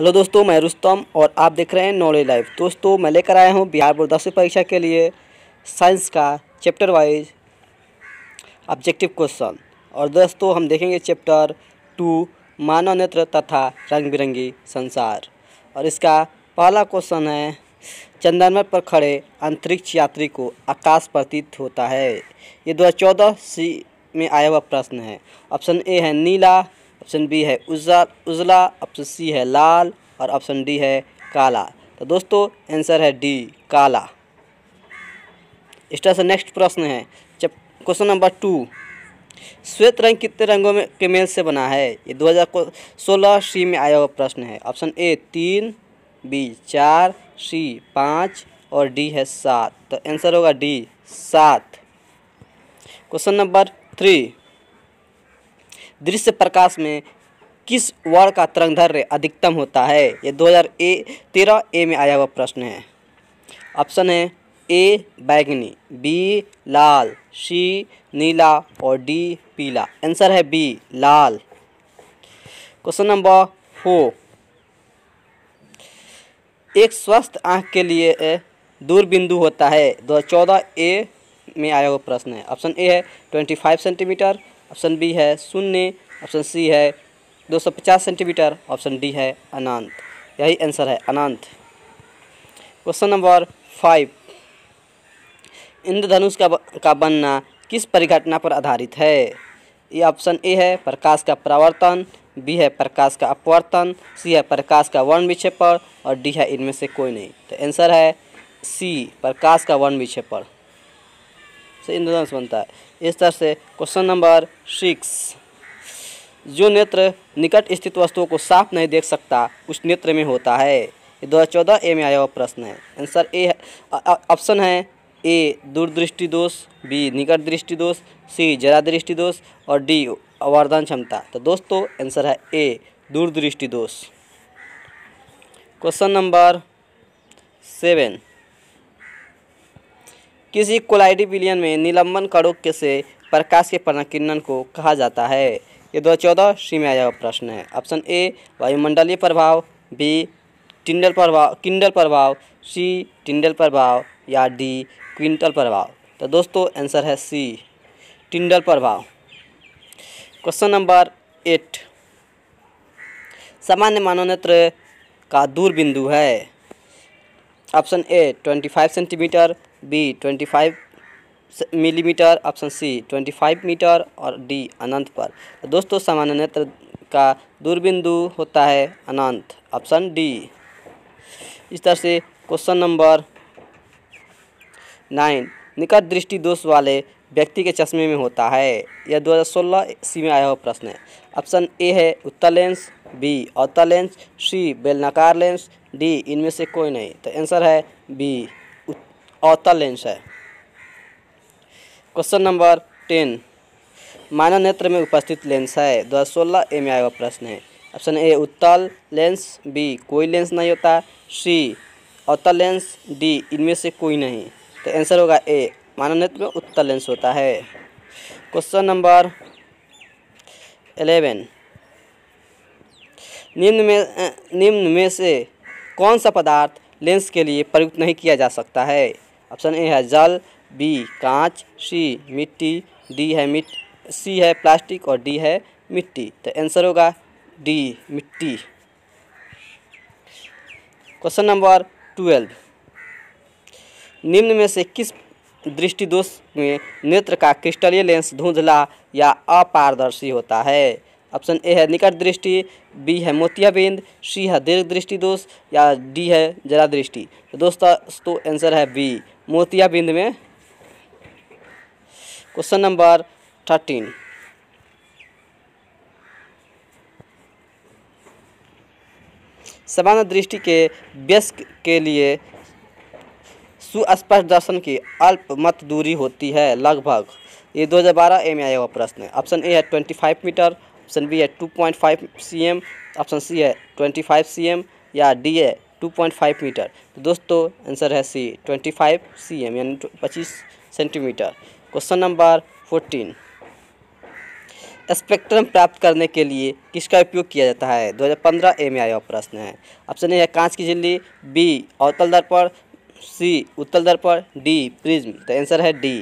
hello दोस्तों मैं रुस्तम और आप देख रहे हैं नॉलेज लाइव दोस्तों मैं लेकर आया हूँ बिहार बोर्ड दसवीं परीक्षा के लिए साइंस का चैप्टर वाइज ऑब्जेक्टिव क्वेश्चन और दोस्तों हम देखेंगे चैप्टर टू मानव नेत्र तथा रंग बिरंगी संसार और इसका पहला क्वेश्चन है चंद्रमा पर खड़े अंतरिक्ष यात्री को आकाश प्रतीत होता है ये दो सी में आया हुआ प्रश्न है ऑप्शन ए है नीला ऑप्शन बी है उजला उजला ऑप्शन सी है लाल और ऑप्शन डी है काला तो दोस्तों आंसर है डी काला इस तरह से नेक्स्ट प्रश्न है जब क्वेश्चन नंबर टू श्वेत रंग कितने रंगों में के मेल से बना है ये 2016 सी में आया हुआ प्रश्न है ऑप्शन ए तीन बी चार सी पाँच और डी है सात तो आंसर होगा डी सात क्वेश्चन नंबर थ्री दृश्य प्रकाश में किस वर्ण का तरंगधर्य अधिकतम होता है ये दो हज़ार ए तेरह ए में आया हुआ प्रश्न है ऑप्शन है ए बैगनी बी लाल सी नीला और डी पीला आंसर है बी लाल क्वेश्चन नंबर फोर एक स्वस्थ आंख के लिए दूरबिंदु होता है 2014 ए में आया हुआ प्रश्न है ऑप्शन ए है 25 सेंटीमीटर ऑप्शन बी है शून्य ऑप्शन सी है 250 सेंटीमीटर ऑप्शन डी है अनंत यही आंसर है अनंत क्वेश्चन नंबर फाइव इंद्रधनुष का का बनना किस परिघटना पर आधारित है ये ऑप्शन ए है प्रकाश का परावर्तन बी है प्रकाश का अपवर्तन सी है प्रकाश का वर्ण विक्षेपण और डी है इनमें से कोई नहीं तो आंसर है सी प्रकाश का वर्ण विक्षेपण से इंद्रधनुष बनता है इस तरह से क्वेश्चन नंबर सिक्स जो नेत्र निकट स्थित वस्तुओं को साफ नहीं देख सकता उस नेत्र में होता है दो हज़ार चौदह ए में आया हुआ प्रश्न है आंसर ए ऑप्शन है ए दूरदृष्टि दोष बी निकट दृष्टि दोष सी जरा दृष्टि दोष और डी अवर्धन क्षमता तो दोस्तों आंसर है ए दूरदृष्टि दोष क्वेश्चन नंबर सेवन किसी कोलाइडी विलियन में निलंबन के से प्रकाश के प्रकिरण को कहा जाता है ये दो चौदह सी में आया हुआ प्रश्न है ऑप्शन ए वायुमंडलीय प्रभाव बी टिंडल प्रभाव किंडल प्रभाव सी टिंडल प्रभाव या डी क्विंटल प्रभाव तो दोस्तों आंसर है सी टिंडल प्रभाव क्वेश्चन नंबर एट सामान्य मानव नेत्र का दूर बिंदु है option A 25 centimetre B 25 millimetre option C 25 metre और डी अनंत पर तो दोस्तों सामान्य नेत्र का दूरबिंदु होता है अनंत ऑप्शन डी इस तरह से क्वेश्चन नंबर नाइन निकट दृष्टि दोष वाले व्यक्ति के चश्मे में होता है यह 2016 सी में आया हुआ प्रश्न है ऑप्शन ए है उत्तर लेंस बी अवतर लेंस सी बेलनाकार लेंस डी इनमें से कोई नहीं तो आंसर है बी अवतर लेंस है क्वेश्चन नंबर टेन मानव नेत्र में उपस्थित लेंस है 2016 ए में आया हुआ प्रश्न है ऑप्शन ए उत्तल लेंस बी कोई लेंस नहीं होता सी अवतल लेंस डी इनमें से कोई नहीं तो आंसर होगा ए माननित में उत्तर लेंस होता है क्वेश्चन नंबर एलेवन निम्न में निम्न में से कौन सा पदार्थ लेंस के लिए प्रयुक्त नहीं किया जा सकता है ऑप्शन ए है जल बी कांच सी मिट्टी डी है मिट सी है प्लास्टिक और डी है मिट्टी तो आंसर होगा डी मिट्टी क्वेश्चन नंबर ट्वेल्व निम्न में से किस दृष्टिदोष में नेत्र का क्रिस्टलीय लेंस धुंधला या अपारदर्शी होता है ऑप्शन ए है निकट दृष्टि बी है मोतियाबिंद सी है दीर्घ दृष्टि दोष या डी है जरा दृष्टि तो दोस्तों तो आंसर है बी मोतियाबिंद में क्वेश्चन नंबर थर्टीन सामान्य दृष्टि के व्यस्क के लिए सुस्पष्ट दर्शन की अल्प मत दूरी होती है लगभग ये 2012 ए में आया हुआ प्रश्न है ऑप्शन ए है 25 मीटर ऑप्शन बी है 2.5 एम ऑप्शन सी है 25 एम या डी है 2.5 मीटर तो दोस्तों आंसर है सी 25 एम यानी 25 सेंटीमीटर क्वेश्चन नंबर 14 स्पेक्ट्रम प्राप्त करने के लिए किसका उपयोग किया जाता है 2015 ए में आया हुआ प्रश्न है ऑप्शन ए है कांच की झिल्ली बी अवतल दर्पण सी उत्तल दर्पण डी प्रिज्म तो आंसर है D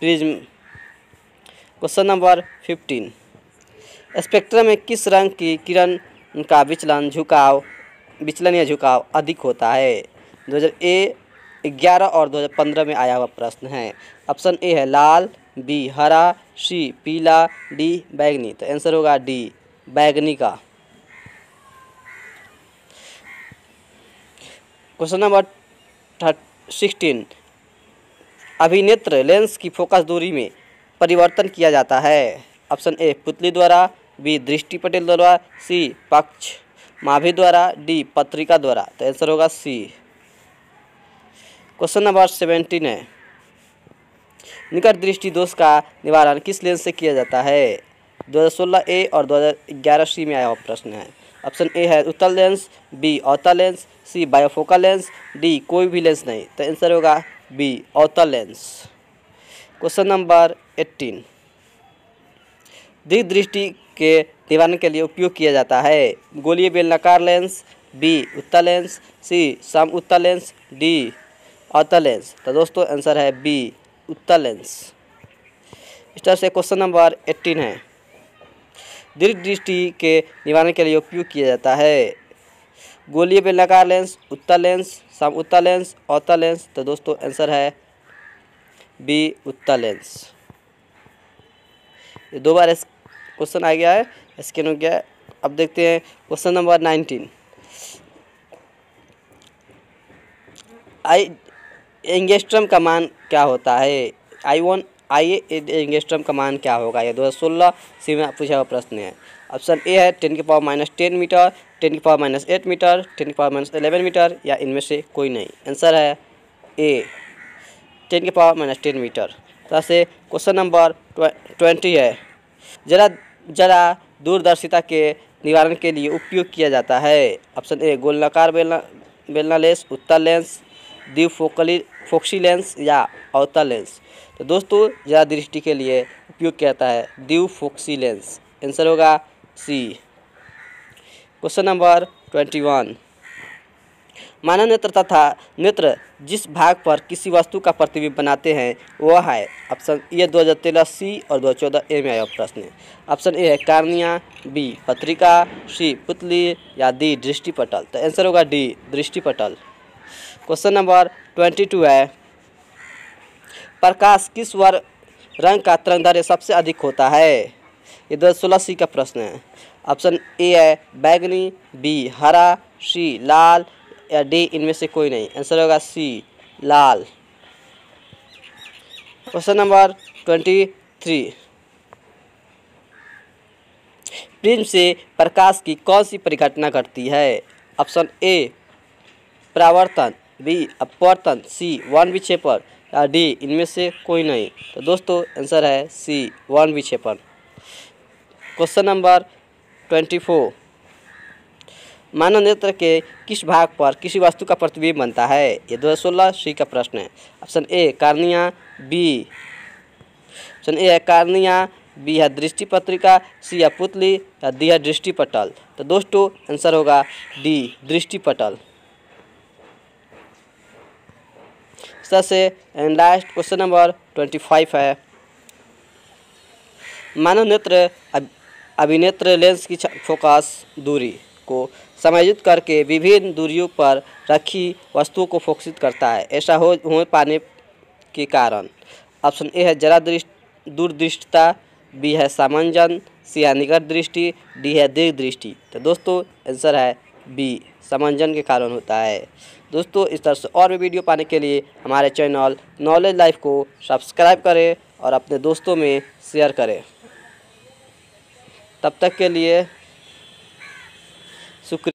prism question number fifteen spectrum में किस रंग की किरण का विचलन झुकाव विचलन या झुकाव अधिक होता है दो ए ग्यारह और 2015 में आया हुआ प्रश्न है ऑप्शन ए है लाल बी हरा सी पीला डी बैगनी तो आंसर होगा डी बैगनी का क्वेश्चन नंबर सिक्सटीन अभिनेत्र लेंस की फोकस दूरी में परिवर्तन किया जाता है ऑप्शन ए पुतली द्वारा बी दृष्टि पटेल द्वारा सी पक्ष माभी द्वारा डी पत्रिका द्वारा तो आंसर होगा सी क्वेश्चन नंबर सेवेंटीन है निकट दृष्टि दोष का निवारण किस लेंस से किया जाता है 2016 ए और 2011 सी में आया हुआ प्रश्न है ऑप्शन ए है उत्तल लेंस बी अवतल lens C bifocal lens D कोई भी लेंस नहीं तो आंसर होगा बी अवतल लेंस क्वेश्चन नंबर एट्टीन दीर्घ दृष्टि के निवारण के लिए उपयोग किया जाता है गोलीय बेलनाकार लेंस बी उत्तर लेंस सी सम उत्तर लेंस डी अवतल लेंस तो दोस्तों आंसर है बी उत्तर लेंस इस तरह से क्वेश्चन नंबर एट्टीन है दीर्घ दृष्टि के निवारण के लिए उपयोग किया जाता है गोली पे लगा लेंस उत्तर लेंस सम उत्तर लेंस औतर लेंस तो दोस्तों आंसर है बी उत्तर लेंस ये दो बार क्वेश्चन आ गया है स्कैन हो गया है अब देखते हैं क्वेश्चन नंबर नाइनटीन आई एंगेस्ट्रम का मान क्या होता है आई वन आइए एंगेस्ट्रम का मान क्या होगा यह दो हज़ार सोलह सी में पूछा हुआ प्रश्न है ऑप्शन ए है टेन के power minus ten metre ten के power minus eight metre ten के पावर माइनस एलेवन मीटर या इनमें से कोई नहीं आंसर है ए टेन के पावर माइनस टेन मीटर तरह से क्वेश्चन नंबर ट्वेंटी है जरा जरा दूरदर्शिता के निवारण के लिए उपयोग किया जाता है ऑप्शन ए गोलनाकार बेलना बेलना लेंस उत्तर लेंस फोकली फोक्सी लेंस या अवतल लेंस तो दोस्तों ज़्यादा दृष्टि के लिए उपयोग किया जाता है दिव फोक्सी लेंस आंसर होगा C question number twenty one मानव नेत्र तथा नेत्र जिस भाग पर किसी वस्तु का प्रतिबिंब बनाते हैं वह है ऑप्शन ए दो हज़ार तेरह सी और दो हज़ार चौदह ए में आया प्रश्न ऑप्शन ए है कार्निया बी पत्रिका सी पुतली या डी दृष्टिपटल तो आंसर होगा डी दृष्टिपटल क्वेश्चन नंबर ट्वेंटी टू है प्रकाश किस वर रंग का तरंगदैर्य सबसे अधिक होता है ये दो सोलह सी का प्रश्न है ऑप्शन ए है बैगनी बी हरा सी लाल या डी इनमें से कोई नहीं आंसर होगा सी लाल question number twenty three prism से प्रकाश की कौन सी परिघटना घटती है ऑप्शन ए परावर्तन बी अपवर्तन सी वन विक्षेपण या डी इनमें से कोई नहीं तो दोस्तों आंसर है सी वन विक्षेपण क्वेश्चन नंबर ट्वेंटी फोर मानव नेत्र के किस भाग पर किसी वस्तु का प्रतिबिंब बनता है ये दो हज़ार सोलह सी का प्रश्न है option A cornea B option A है कार्निया बी है दृष्टि पत्रिका सी है पुतली या डी है दृष्टि पटल तो दोस्तों आंसर होगा डी दृष्टि पटल success and last question number twenty five है मानव नेत्र अभिनेत्र लेंस की फोकस दूरी को समायोजित करके विभिन्न दूरियों पर रखी वस्तुओं को फोकसित करता है ऐसा हो हो पाने के कारण ऑप्शन ए है जरा दृष्ट दूरदृष्टता बी है सामंजन सी है निकट दृष्टि डी है दीर्घ दृष्टि तो दोस्तों आंसर है बी समंजन के कारण होता है दोस्तों इस तरह से और भी वीडियो पाने के लिए हमारे चैनल नॉलेज लाइफ को सब्सक्राइब करें और अपने दोस्तों में शेयर करें तब तक के लिए शुक्रिया